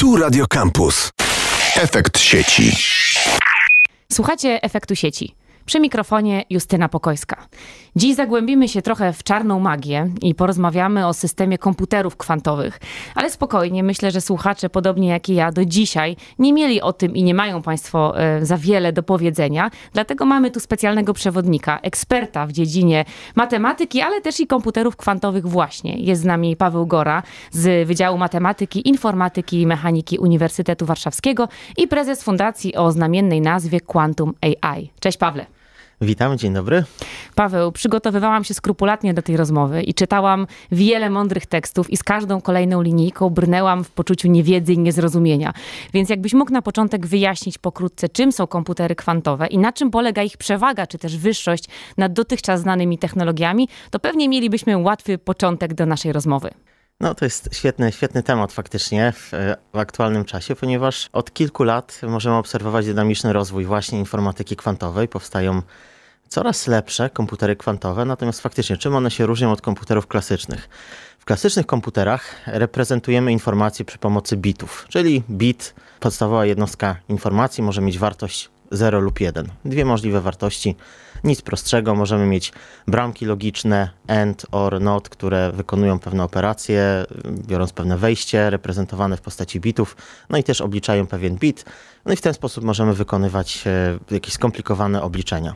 Tu Radio Campus. Efekt sieci. Słuchacie efektu sieci. Przy mikrofonie Justyna Pokojska. Dziś zagłębimy się trochę w czarną magię i porozmawiamy o systemie komputerów kwantowych. Ale spokojnie, myślę, że słuchacze, podobnie jak i ja, do dzisiaj nie mieli o tym i nie mają Państwo e, za wiele do powiedzenia. Dlatego mamy tu specjalnego przewodnika, eksperta w dziedzinie matematyki, ale też i komputerów kwantowych właśnie. Jest z nami Paweł Gora z Wydziału Matematyki, Informatyki i Mechaniki Uniwersytetu Warszawskiego i prezes Fundacji o znamiennej nazwie Quantum AI. Cześć Pawle. Witam, dzień dobry. Paweł, przygotowywałam się skrupulatnie do tej rozmowy i czytałam wiele mądrych tekstów i z każdą kolejną linijką brnęłam w poczuciu niewiedzy i niezrozumienia. Więc jakbyś mógł na początek wyjaśnić pokrótce, czym są komputery kwantowe i na czym polega ich przewaga, czy też wyższość nad dotychczas znanymi technologiami, to pewnie mielibyśmy łatwy początek do naszej rozmowy. No to jest świetny, świetny temat faktycznie w, e, w, aktualnym czasie, ponieważ od kilku lat możemy obserwować dynamiczny rozwój właśnie informatyki kwantowej. Powstają coraz lepsze komputery kwantowe, natomiast faktycznie czym one się różnią od komputerów klasycznych? W klasycznych komputerach reprezentujemy informacje przy pomocy bitów, czyli bit, podstawowa jednostka informacji, może mieć wartość 0 lub 1. Dwie możliwe wartości, nic prostszego. Możemy mieć bramki logiczne AND, OR, NOT, które wykonują pewne operacje, biorąc pewne wejście reprezentowane w postaci bitów, no i też obliczają pewien bit. No i w ten sposób możemy wykonywać e, jakieś skomplikowane obliczenia.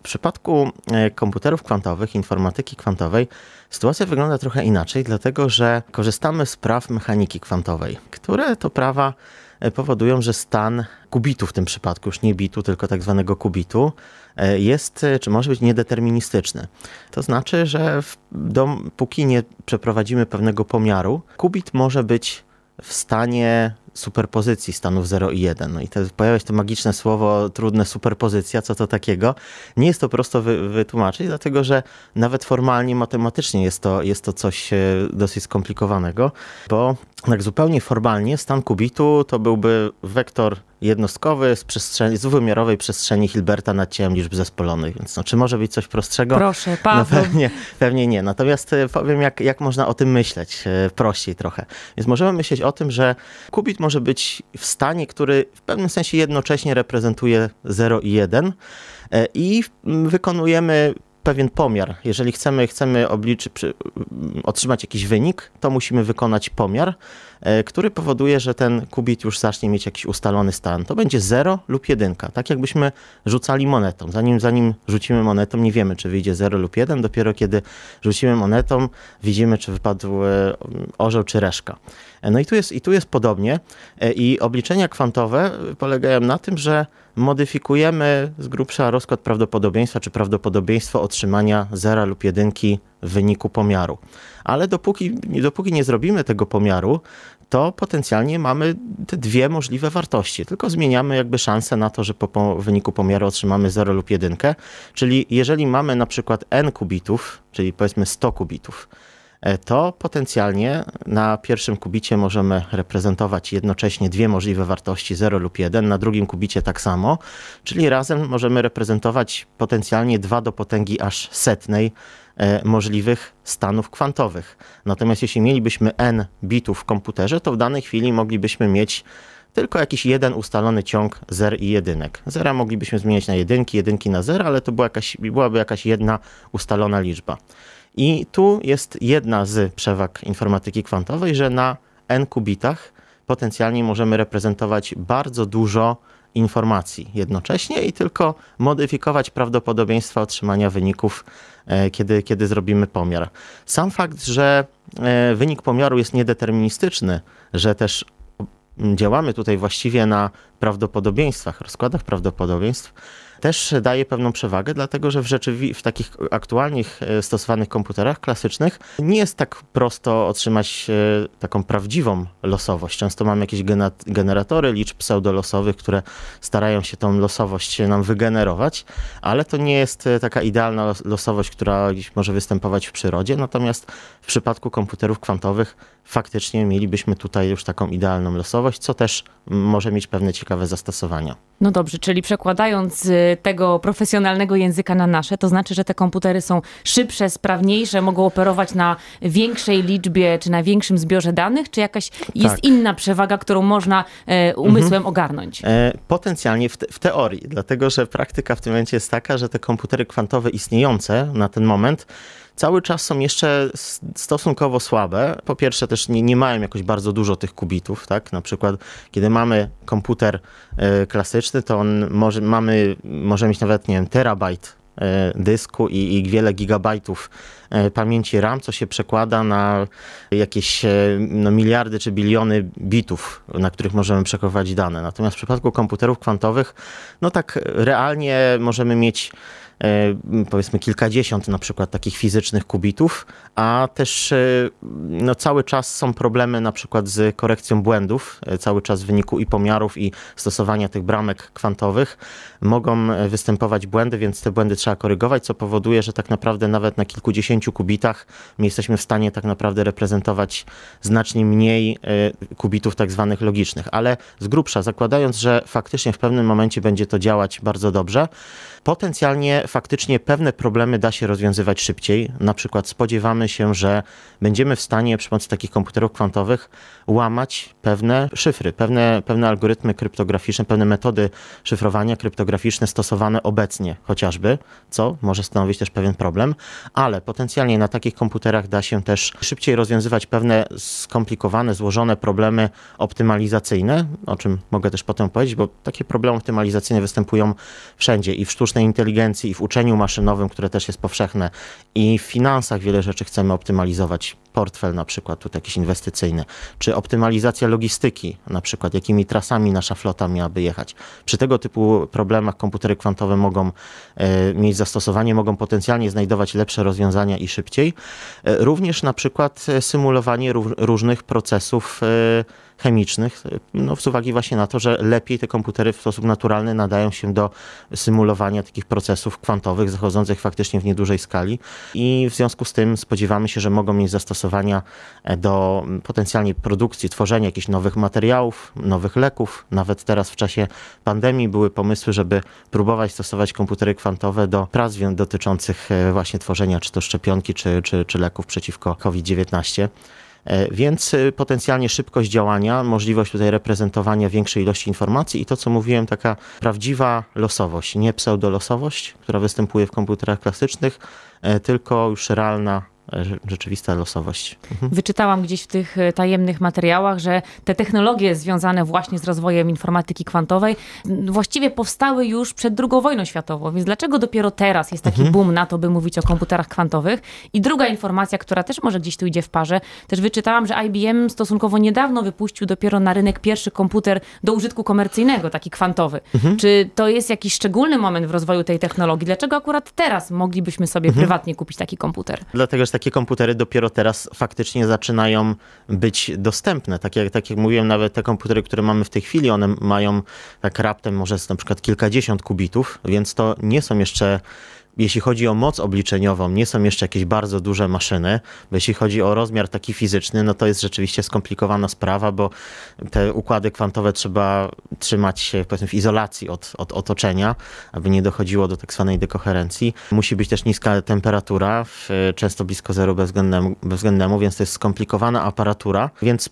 W przypadku e, komputerów kwantowych, informatyki kwantowej, sytuacja wygląda trochę inaczej, dlatego że korzystamy z praw mechaniki kwantowej, które to prawa e, powodują, że stan kubitu w tym przypadku, już nie bitu, tylko tak zwanego kubitu, e, jest czy może być niedeterministyczny. To znaczy, że do, póki nie przeprowadzimy pewnego pomiaru, kubit może być w stanie superpozycji stanów 0 i 1. No i te, pojawia się to magiczne słowo, trudne superpozycja, co to takiego. Nie jest to prosto wy, wytłumaczyć, dlatego że nawet formalnie, matematycznie jest to, jest to coś e, dosyć skomplikowanego, bo tak zupełnie formalnie stan kubitu to byłby wektor jednostkowy z, przestrzeni, z wymiarowej przestrzeni Hilberta nad ciałem liczb zespolonych. Więc no, czy może być coś prostszego? Proszę, no, Paweł. No pewnie, pewnie nie. Natomiast e, powiem, jak, jak można o tym myśleć e, prościej trochę. Więc możemy myśleć o tym, że kubit może być w stanie, który w pewnym sensie jednocześnie reprezentuje 0 i 1 e, i wykonujemy pewien pomiar. Jeżeli chcemy, chcemy obliczyć, mm, otrzymać jakiś wynik, to musimy wykonać pomiar, e, który powoduje, że ten kubit już zacznie mieć jakiś ustalony stan. To będzie 0 lub 1, tak jakbyśmy rzucali monetą. Zanim, zanim rzucimy monetą, nie wiemy, czy wyjdzie 0 lub 1. Dopiero kiedy rzucimy monetą, widzimy, czy wypadł e, orzeł czy reszka. No i tu jest, i tu jest podobnie. E, I obliczenia kwantowe polegają na tym, że modyfikujemy z grubsza rozkład prawdopodobieństwa, czy prawdopodobieństwo otrzymania zera lub jedynki w wyniku pomiaru. Ale dopóki, dopóki nie zrobimy tego pomiaru, to potencjalnie mamy te dwie możliwe wartości. Tylko zmieniamy jakby szansę na to, że po, po wyniku pomiaru otrzymamy 0 lub 1. Czyli jeżeli mamy na przykład n kubitów, czyli powiedzmy 100 kubitów, E, to potencjalnie na pierwszym kubicie możemy reprezentować jednocześnie dwie możliwe wartości 0 lub 1, na drugim kubicie tak samo, czyli razem możemy reprezentować potencjalnie 2 do potęgi aż setnej e, możliwych stanów kwantowych. Natomiast jeśli mielibyśmy n bitów w komputerze, to w danej chwili moglibyśmy mieć tylko jakiś jeden ustalony ciąg zer i jedynek. Zera moglibyśmy zmieniać na jedynki, jedynki na zera, ale to była jakaś, byłaby jakaś jedna ustalona liczba. I tu jest jedna z przewag informatyki kwantowej, że na n kubitach potencjalnie możemy reprezentować bardzo dużo informacji jednocześnie i tylko modyfikować prawdopodobieństwa otrzymania wyników, e, kiedy, kiedy zrobimy pomiar. Sam fakt, że e, wynik pomiaru jest niedeterministyczny, że też działamy tutaj właściwie na prawdopodobieństwach, rozkładach prawdopodobieństw, też daje pewną przewagę, dlatego że w, rzeczywi- w takich aktualnych e, stosowanych komputerach klasycznych nie jest tak prosto otrzymać e, taką prawdziwą losowość. Często mamy jakieś generatory liczb pseudolosowych, które starają się tą losowość nam wygenerować, ale to nie jest e, taka idealna losowość, która może występować w przyrodzie. Natomiast w przypadku komputerów kwantowych faktycznie mielibyśmy tutaj już taką idealną losowość, co też może mieć pewne ciekawe zastosowania. No dobrze, czyli przekładając y, tego profesjonalnego języka na nasze. To znaczy, że te komputery są szybsze, sprawniejsze, mogą operować na większej liczbie czy na większym zbiorze danych? Czy jakaś jest tak. inna przewaga, którą można e, mhm. umysłem mhm. ogarnąć? E, potencjalnie w, te, w teorii, dlatego że praktyka w tym momencie jest taka, że te komputery kwantowe istniejące na ten moment cały czas są jeszcze stosunkowo słabe. Po pierwsze też nie, nie mają jakoś bardzo dużo tych kubitów, tak? Na przykład kiedy mamy komputer y, klasyczny, to on może, mamy, może mieć nawet, nie wiem, terabajt y, dysku i, i, wiele gigabajtów y, pamięci RAM, co się przekłada na jakieś no, miliardy czy biliony bitów, na których możemy przechowywać dane. Natomiast w przypadku komputerów kwantowych, no tak realnie możemy mieć E, powiedzmy kilkadziesiąt na przykład takich fizycznych kubitów, a też e, no, cały czas są problemy na przykład z korekcją błędów, e, cały czas w wyniku i pomiarów i stosowania tych bramek kwantowych mogą występować błędy, więc te błędy trzeba korygować, co powoduje, że tak naprawdę nawet na kilkudziesięciu kubitach nie jesteśmy w stanie tak naprawdę reprezentować znacznie mniej kubitów tak zwanych logicznych, ale z grubsza, zakładając, że faktycznie w pewnym momencie będzie to działać bardzo dobrze, Potencjalnie faktycznie pewne problemy da się rozwiązywać szybciej. Na przykład spodziewamy się, że będziemy w stanie przy pomocy takich komputerów kwantowych łamać pewne szyfry, pewne, pewne algorytmy kryptograficzne, pewne metody szyfrowania kryptograficzne stosowane obecnie chociażby, co może stanowić też pewien problem, ale potencjalnie na takich komputerach da się też szybciej rozwiązywać pewne skomplikowane, złożone problemy optymalizacyjne, o czym mogę też potem powiedzieć, bo takie problemy optymalizacyjne występują wszędzie i w sztucznej sztucznej inteligencji i w uczeniu maszynowym, które też jest powszechne i w finansach wiele rzeczy chcemy optymalizować. Portfel na przykład, tutaj jakiś inwestycyjny, czy optymalizacja logistyki, na przykład jakimi trasami nasza flota miałaby jechać. Przy tego typu problemach komputery kwantowe mogą e, mieć zastosowanie, mogą potencjalnie znajdować lepsze rozwiązania i szybciej. E, również na przykład e, symulowanie różnych procesów chemicznych, no, z uwagi właśnie na to, że lepiej te komputery w sposób naturalny nadają się do symulowania takich procesów kwantowych zachodzących faktycznie w niedużej skali i w związku z tym spodziewamy się, że mogą mieć zastosowania do potencjalnie produkcji, tworzenia jakichś nowych materiałów, nowych leków. Nawet teraz w czasie pandemii były pomysły, żeby próbować stosować komputery kwantowe do prac dotyczących e, właśnie tworzenia czy to szczepionki, czy, czy, czy leków przeciwko COVID-19. E, więc e, potencjalnie szybkość działania, możliwość tutaj reprezentowania większej ilości informacji i to, co mówiłem, taka prawdziwa losowość, nie pseudolosowość, która występuje w komputerach klasycznych, e, tylko już realna rzeczywista losowość. Mhm. Wyczytałam gdzieś w tych e, tajemnych materiałach, że te technologie związane właśnie z rozwojem informatyki kwantowej właściwie powstały już przed II wojną światową, więc dlaczego dopiero teraz jest taki mhm. boom na to, by mówić o komputerach kwantowych? I druga informacja, która też może gdzieś tu idzie w parze, też wyczytałam, że IBM stosunkowo niedawno wypuścił dopiero na rynek pierwszy komputer do użytku komercyjnego, taki kwantowy. Mhm. Czy to jest jakiś szczególny moment w rozwoju tej technologii? Dlaczego akurat teraz moglibyśmy sobie mhm. prywatnie kupić taki komputer? Dlatego, że takie komputery dopiero teraz faktycznie zaczynają być dostępne. Tak jak, tak jak mówiłem, nawet te komputery, które mamy w tej chwili, one mają tak raptem może na przykład kilkadziesiąt kubitów, więc to nie są jeszcze jeśli chodzi o moc obliczeniową, nie są jeszcze jakieś bardzo duże maszyny. Jeśli chodzi o rozmiar taki fizyczny, no to jest rzeczywiście skomplikowana sprawa, bo te układy kwantowe trzeba trzymać się powiedzmy w izolacji od, od otoczenia, aby nie dochodziło do tak zwanej dekoherencji. Musi być też niska temperatura, często blisko zero bezwzględnemu, bezwzględnemu więc to jest skomplikowana aparatura, więc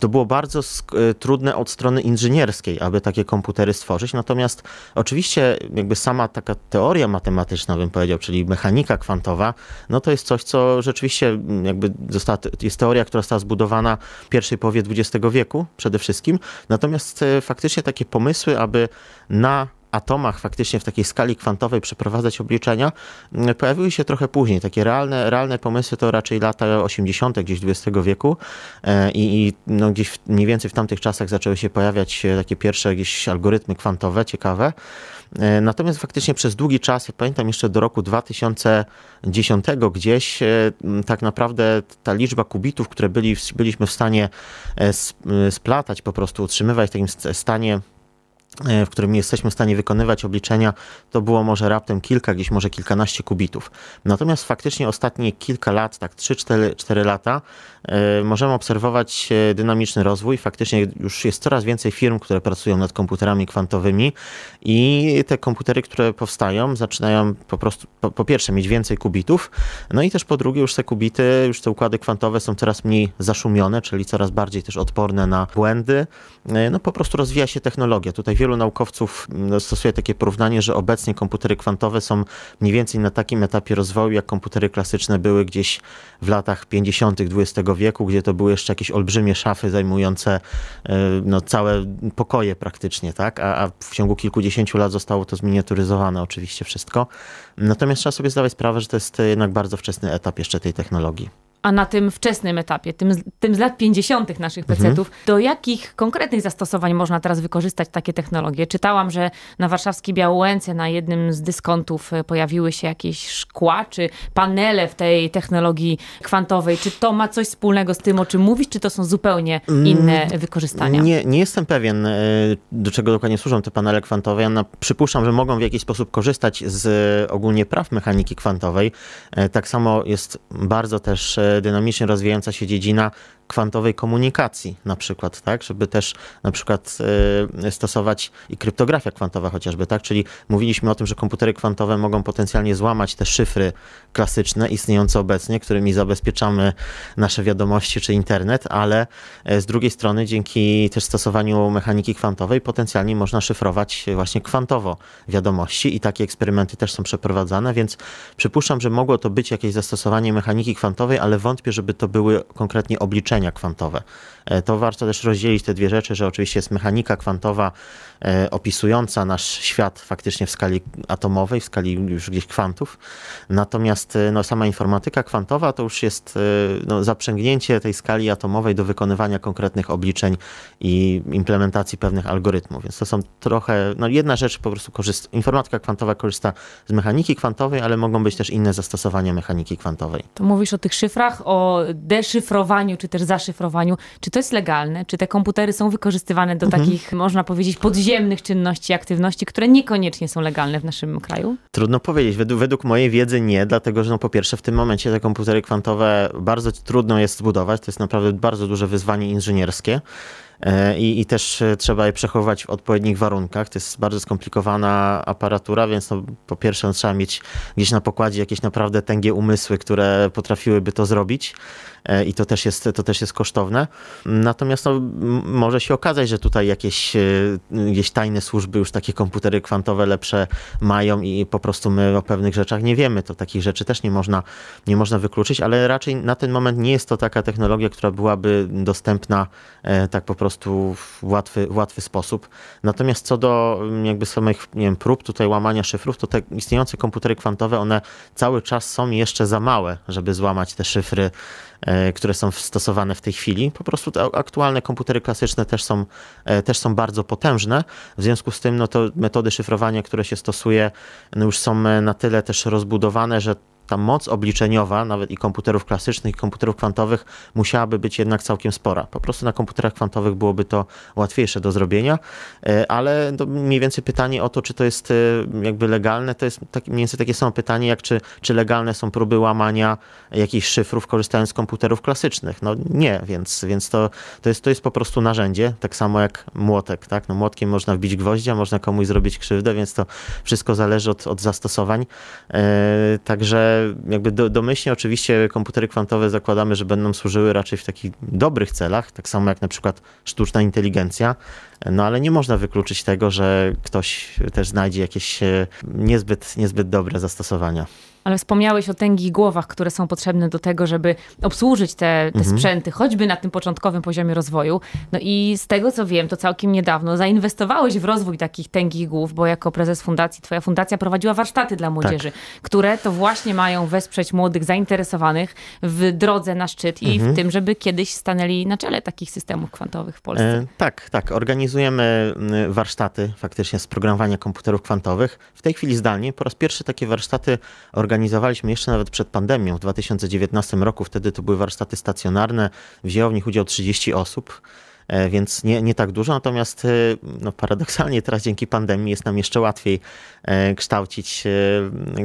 to było bardzo e, trudne od strony inżynierskiej, aby takie komputery stworzyć. Natomiast oczywiście jakby sama taka teoria matematyczna, bym powiedział, czyli mechanika kwantowa, no to jest coś, co rzeczywiście jakby została, jest teoria, która została zbudowana w pierwszej połowie XX wieku przede wszystkim. Natomiast e, faktycznie takie pomysły, aby na atomach faktycznie w takiej skali kwantowej przeprowadzać obliczenia, mm, pojawiły się trochę później. Takie realne, realne pomysły to raczej lata 80. gdzieś XX wieku e, i, i no gdzieś w, mniej więcej w tamtych czasach zaczęły się pojawiać e, takie pierwsze jakieś algorytmy kwantowe, ciekawe. E, natomiast faktycznie przez długi czas, ja pamiętam jeszcze do roku 2010 gdzieś, tak naprawdę ta liczba kubitów, które byli, byliśmy w stanie splatać, po prostu utrzymywać w takim stanie E, w którym nie jesteśmy w stanie wykonywać obliczenia, to było może raptem kilka, gdzieś może kilkanaście kubitów. Natomiast faktycznie ostatnie kilka lat, tak 3-4 lata, e, możemy obserwować e, dynamiczny rozwój. Faktycznie już jest coraz więcej firm, które pracują nad komputerami kwantowymi i te komputery, które powstają, zaczynają po prostu, po, po pierwsze, mieć więcej kubitów, no i też po drugie, już te kubity, już te układy kwantowe są coraz mniej zaszumione, czyli coraz bardziej też odporne na błędy. no po prostu rozwija się technologia. Tutaj wielu naukowców mm, no, stosuje takie porównanie, że obecnie komputery kwantowe są mniej więcej na takim etapie rozwoju, jak komputery klasyczne były gdzieś w latach 50. XX wieku, gdzie to były jeszcze jakieś olbrzymie szafy zajmujące e, no, całe pokoje praktycznie, tak? A, a w ciągu kilkudziesięciu lat zostało to zminiaturyzowane oczywiście wszystko. Natomiast trzeba sobie zdawać sprawę, że to jest e, jednak bardzo wczesny etap jeszcze tej technologii a na tym wczesnym etapie, tym, tym z lat 50. naszych mhm. pecetów, mhm. do jakich konkretnych zastosowań można teraz wykorzystać takie technologie? Czytałam, że na warszawskiej Białołęce na jednym z dyskontów e, pojawiły się jakieś szkła czy panele w tej technologii kwantowej. Czy to ma coś wspólnego z tym, o czym mówisz, czy to są zupełnie mm, inne wykorzystania? Nie, nie jestem pewien, e, do czego dokładnie służą te panele kwantowe. Ja przypuszczam, że mogą w jakiś sposób korzystać z e, ogólnie praw mechaniki kwantowej. Tak samo jest bardzo też dynamicznie rozwijająca się dziedzina kwantowej komunikacji na przykład, tak, żeby też na przykład y, stosować i kryptografia kwantowa chociażby, tak, czyli mówiliśmy o tym, że komputery kwantowe mogą potencjalnie złamać te szyfry klasyczne istniejące obecnie, którymi zabezpieczamy nasze wiadomości czy internet, ale e, z drugiej strony dzięki też stosowaniu mechaniki kwantowej potencjalnie można szyfrować właśnie kwantowo wiadomości i takie eksperymenty też są przeprowadzane, więc przypuszczam, że mogło to być jakieś zastosowanie mechaniki kwantowej, ale wątpię, żeby to były konkretnie obliczenia kwantowe. E, to warto też rozdzielić te dwie rzeczy, że oczywiście jest mechanika kwantowa e, opisująca nasz świat faktycznie w skali atomowej, w skali już gdzieś kwantów, natomiast e, no, sama informatyka kwantowa to już jest no, zaprzęgnięcie tej skali atomowej do wykonywania konkretnych obliczeń i implementacji pewnych algorytmów, więc to są trochę, no jedna rzecz po prostu korzysta, informatyka kwantowa korzysta z mechaniki kwantowej, ale mogą być też inne zastosowania mechaniki kwantowej. To mówisz o tych szyfrach, o deszyfrowaniu, czy też zaszyfrowaniu. Czy to jest legalne? Czy te komputery są wykorzystywane do mhm. takich, można powiedzieć, podziemnych czynności, aktywności, które niekoniecznie są legalne w naszym kraju? Trudno powiedzieć. Według, według mojej wiedzy nie, dlatego że no po pierwsze w tym momencie te komputery kwantowe bardzo trudno jest zbudować. To jest naprawdę bardzo duże wyzwanie inżynierskie. E, I, I, też e, trzeba je przechowywać w odpowiednich warunkach. To jest bardzo skomplikowana aparatura, więc no, po pierwsze no, trzeba mieć gdzieś na pokładzie jakieś naprawdę tęgie umysły, które potrafiłyby to zrobić. E, i to też jest, to też jest kosztowne. Natomiast no, może się okazać, że tutaj jakieś, e, jakieś tajne służby już takie komputery kwantowe lepsze mają i po prostu my o pewnych rzeczach nie wiemy. To takich rzeczy też nie można, nie można wykluczyć, ale raczej na ten moment nie jest to taka technologia, która byłaby dostępna e, tak po prostu w łatwy, w łatwy sposób. Natomiast co do jakby samych nie wiem, prób tutaj łamania szyfrów, to te istniejące komputery kwantowe, one cały czas są jeszcze za małe, żeby złamać te szyfry E, które są stosowane w tej chwili. Po prostu aktualne komputery klasyczne też są, e, też są bardzo potężne. W związku z tym no to metody szyfrowania, które się stosuje, no już są e, na tyle też rozbudowane, że ta moc obliczeniowa, nawet i komputerów klasycznych, i komputerów kwantowych, musiałaby być jednak całkiem spora. Po prostu na komputerach kwantowych byłoby to łatwiejsze do zrobienia, e, ale mniej więcej pytanie o to, czy to jest e, jakby legalne, to jest tak, mniej więcej takie samo pytanie, jak czy, czy legalne są próby łamania jakichś szyfrów korzystając z komputerów klasycznych. No nie, więc, więc to, to, jest, to jest po prostu narzędzie, tak samo jak młotek. Tak? No, młotkiem można wbić gwoździa, można komuś zrobić krzywdę, więc to wszystko zależy od, od zastosowań. E, także jakby do, domyślnie oczywiście komputery kwantowe zakładamy, że będą służyły raczej w takich dobrych celach, tak samo jak na przykład sztuczna inteligencja, no ale nie można wykluczyć tego, że ktoś też znajdzie jakieś e, niezbyt, niezbyt dobre zastosowania. Ale wspomniałeś o tęgich głowach, które są potrzebne do tego, żeby obsłużyć te, te mhm. sprzęty, choćby na tym początkowym poziomie rozwoju. No i z tego co wiem, to całkiem niedawno zainwestowałeś w rozwój takich tęgich głów, bo jako prezes fundacji, twoja fundacja prowadziła warsztaty dla młodzieży, tak. które to właśnie mają wesprzeć młodych zainteresowanych w drodze na szczyt i mhm. w tym, żeby kiedyś stanęli na czele takich systemów kwantowych w Polsce. E, tak, tak. Organizujemy mm, warsztaty faktycznie z programowania komputerów kwantowych. W tej chwili zdalnie po raz pierwszy takie warsztaty organizujemy organizowaliśmy jeszcze nawet przed pandemią w 2019 roku. Wtedy to były warsztaty stacjonarne. Wzięło w nich udział 30 osób e, więc nie, nie tak dużo. Natomiast e, no, paradoksalnie teraz dzięki pandemii jest nam jeszcze łatwiej e, kształcić,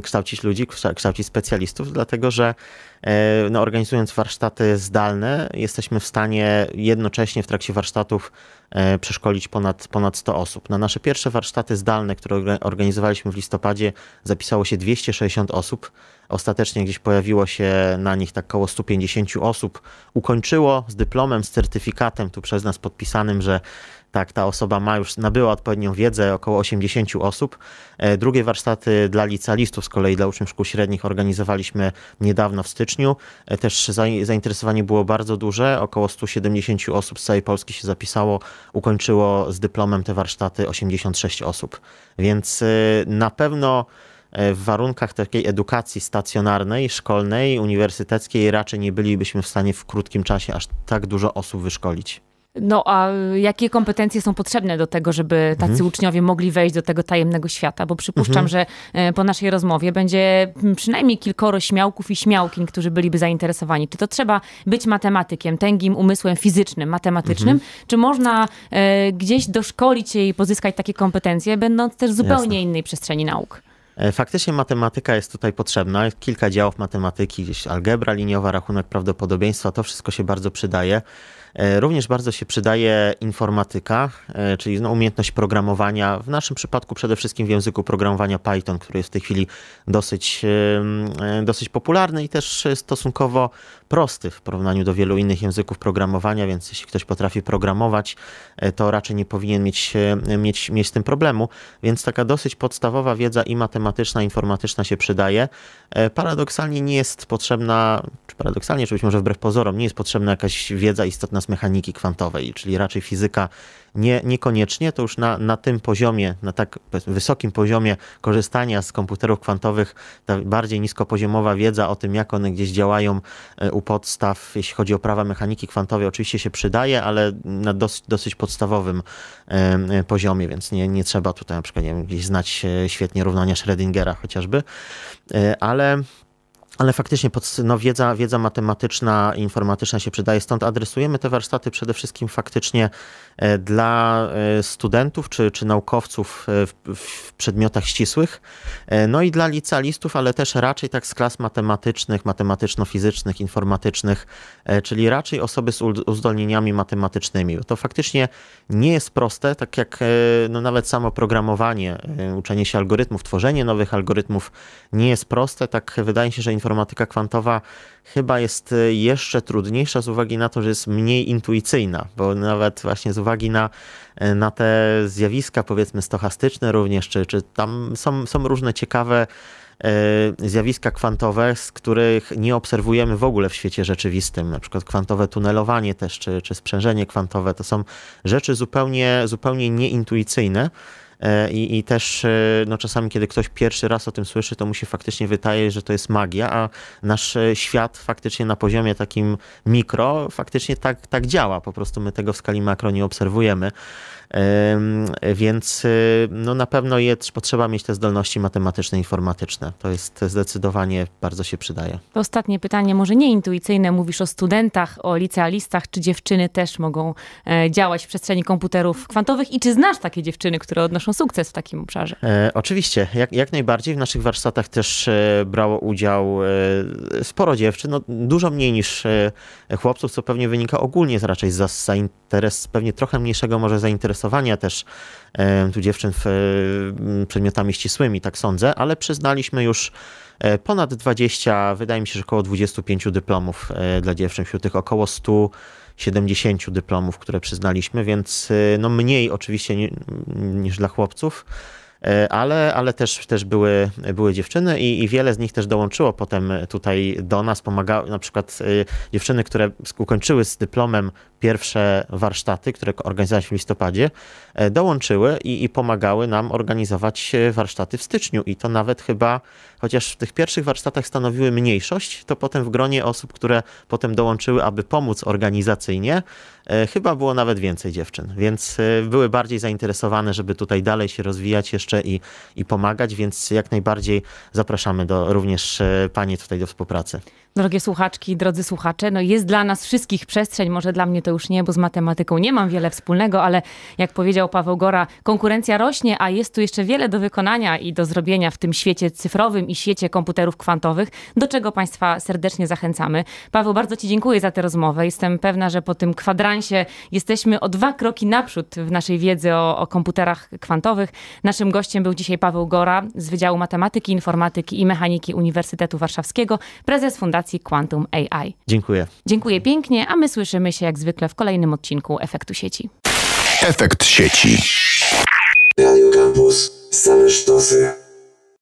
kształcić ludzi, kształcić specjalistów, dlatego że E, no, organizując warsztaty zdalne, jesteśmy w stanie jednocześnie w trakcie warsztatów e, przeszkolić ponad, ponad 100 osób. Na nasze pierwsze warsztaty zdalne, które organizowaliśmy w listopadzie, zapisało się 260 osób. Ostatecznie gdzieś pojawiło się na nich tak około 150 osób. Ukończyło z dyplomem, z certyfikatem tu przez nas podpisanym, że tak, ta osoba ma już, nabyła odpowiednią wiedzę, około 80 osób. E, drugie warsztaty dla licealistów z kolei, dla uczniów szkół średnich organizowaliśmy niedawno w styczniu. E, też zainteresowanie było bardzo duże, około 170 osób z całej Polski się zapisało, ukończyło z dyplomem te warsztaty 86 osób. Więc e, na pewno w warunkach takiej edukacji stacjonarnej, szkolnej, uniwersyteckiej raczej nie bylibyśmy w stanie w krótkim czasie aż tak dużo osób wyszkolić. No a jakie kompetencje są potrzebne do tego, żeby tacy mhm. uczniowie mogli wejść do tego tajemnego świata? Bo przypuszczam, mhm. że e, po naszej rozmowie będzie przynajmniej kilkoro śmiałków i śmiałkin, którzy byliby zainteresowani. Czy to trzeba być matematykiem, tęgim umysłem fizycznym, matematycznym? Mhm. Czy można e, gdzieś doszkolić się i pozyskać takie kompetencje, będąc też zupełnie Jasne. innej przestrzeni nauk? E, faktycznie matematyka jest tutaj potrzebna. Kilka działów matematyki, gdzieś algebra liniowa, rachunek prawdopodobieństwa, to wszystko się bardzo przydaje. E, również bardzo się przydaje informatyka, e, czyli no, umiejętność programowania, w naszym przypadku przede wszystkim w języku programowania Python, który jest w tej chwili dosyć, e, dosyć popularny i też stosunkowo prosty w porównaniu do wielu innych języków programowania, więc jeśli ktoś potrafi programować, e, to raczej nie powinien mieć, e, mieć, mieć z tym problemu. Więc taka dosyć podstawowa wiedza i matematyczna, i informatyczna się przydaje. E, paradoksalnie nie jest potrzebna, czy paradoksalnie, czy być może wbrew pozorom, nie jest potrzebna jakaś wiedza istotna z mechaniki kwantowej, czyli raczej fizyka nie, niekoniecznie, to już na, na tym poziomie, na tak wysokim poziomie korzystania z komputerów kwantowych, ta bardziej niskopoziomowa wiedza o tym, jak one gdzieś działają, u podstaw, jeśli chodzi o prawa mechaniki kwantowej, oczywiście się przydaje, ale na dosyć, dosyć podstawowym e, poziomie, więc nie, nie trzeba tutaj na przykład nie wiem, gdzieś znać e, świetnie równania Schrödingera chociażby, e, ale ale faktycznie pod, no, wiedza, wiedza matematyczna i informatyczna się przydaje, stąd adresujemy te warsztaty przede wszystkim faktycznie e, dla e, studentów czy, czy naukowców e, w, w przedmiotach ścisłych, no i dla licealistów, ale też raczej tak z klas matematycznych, matematyczno-fizycznych, informatycznych, czyli raczej osoby z uzdolnieniami matematycznymi. To faktycznie nie jest proste, tak jak no, nawet samo programowanie, uczenie się algorytmów, tworzenie nowych algorytmów nie jest proste, tak wydaje się, że informatyka kwantowa chyba jest y, jeszcze trudniejsza z uwagi na to, że jest mniej intuicyjna, bo nawet właśnie z uwagi na, y, na te zjawiska powiedzmy stochastyczne również, czy, czy tam są, są różne ciekawe y, zjawiska kwantowe, z których nie obserwujemy w ogóle w świecie rzeczywistym, na przykład kwantowe tunelowanie też, czy, czy sprzężenie kwantowe, to są rzeczy zupełnie, zupełnie nieintuicyjne, E, I, i też e, no, czasami, kiedy ktoś pierwszy raz o tym słyszy, to mu się faktycznie wydaje, że to jest magia, a nasz e, świat faktycznie na poziomie takim mikro faktycznie tak, tak działa. Po prostu my tego w skali makro nie obserwujemy. Więc no na pewno je, potrzeba mieć te zdolności matematyczne, informatyczne. To jest zdecydowanie bardzo się przydaje. ostatnie pytanie, może nie intuicyjne. Mówisz o studentach, o licealistach. Czy dziewczyny też mogą działać w przestrzeni komputerów kwantowych i czy znasz takie dziewczyny, które odnoszą sukces w takim obszarze? E, oczywiście, jak, jak najbardziej. W naszych warsztatach też brało udział sporo dziewczyn, no, dużo mniej niż chłopców, co pewnie wynika ogólnie z raczej z, z zainteres, pewnie trochę mniejszego może zainteresowania zainteresowania też tu dziewczyn przedmiotami ścisłymi, tak sądzę, ale przyznaliśmy już e, ponad 20, wydaje mi się, że około 25 dyplomów e, dla dziewczyn, wśród tych około 100 70 dyplomów, które przyznaliśmy, więc e, no mniej oczywiście niż dla chłopców, E, ale, ale też, też były, były dziewczyny i, i wiele z nich też dołączyło potem tutaj do nas, pomagały na przykład e, dziewczyny, które ukończyły z dyplomem pierwsze warsztaty, które organizowaliśmy w listopadzie, e, dołączyły i, i pomagały nam organizować warsztaty w styczniu i to nawet chyba, chociaż w tych pierwszych warsztatach stanowiły mniejszość, to potem w gronie osób, które potem dołączyły, aby pomóc organizacyjnie, E, chyba było nawet więcej dziewczyn, więc e, były bardziej zainteresowane, żeby tutaj dalej się rozwijać jeszcze i, i pomagać, więc jak najbardziej zapraszamy do również e, Panie tutaj do współpracy drogie słuchaczki, drodzy słuchacze, no jest dla nas wszystkich przestrzeń, może dla mnie to już nie, bo z matematyką nie mam wiele wspólnego, ale jak powiedział Paweł Gora, konkurencja rośnie, a jest tu jeszcze wiele do wykonania i do zrobienia w tym świecie cyfrowym i świecie komputerów kwantowych, do czego Państwa serdecznie zachęcamy. Paweł, bardzo Ci dziękuję za tę rozmowę. Jestem pewna, że po tym kwadransie jesteśmy o dwa kroki naprzód w naszej wiedzy o, o komputerach kwantowych. Naszym gościem był dzisiaj Paweł Gora z Wydziału Matematyki, Informatyki i Mechaniki Uniwersytetu Warszawskiego, prezes Fundacji Quantum AI. Dziękuję. Dziękuję pięknie, a my słyszymy się jak zwykle w kolejnym odcinku Efektu Sieci. Efekt Sieci. Radio Campus. Same sztosy.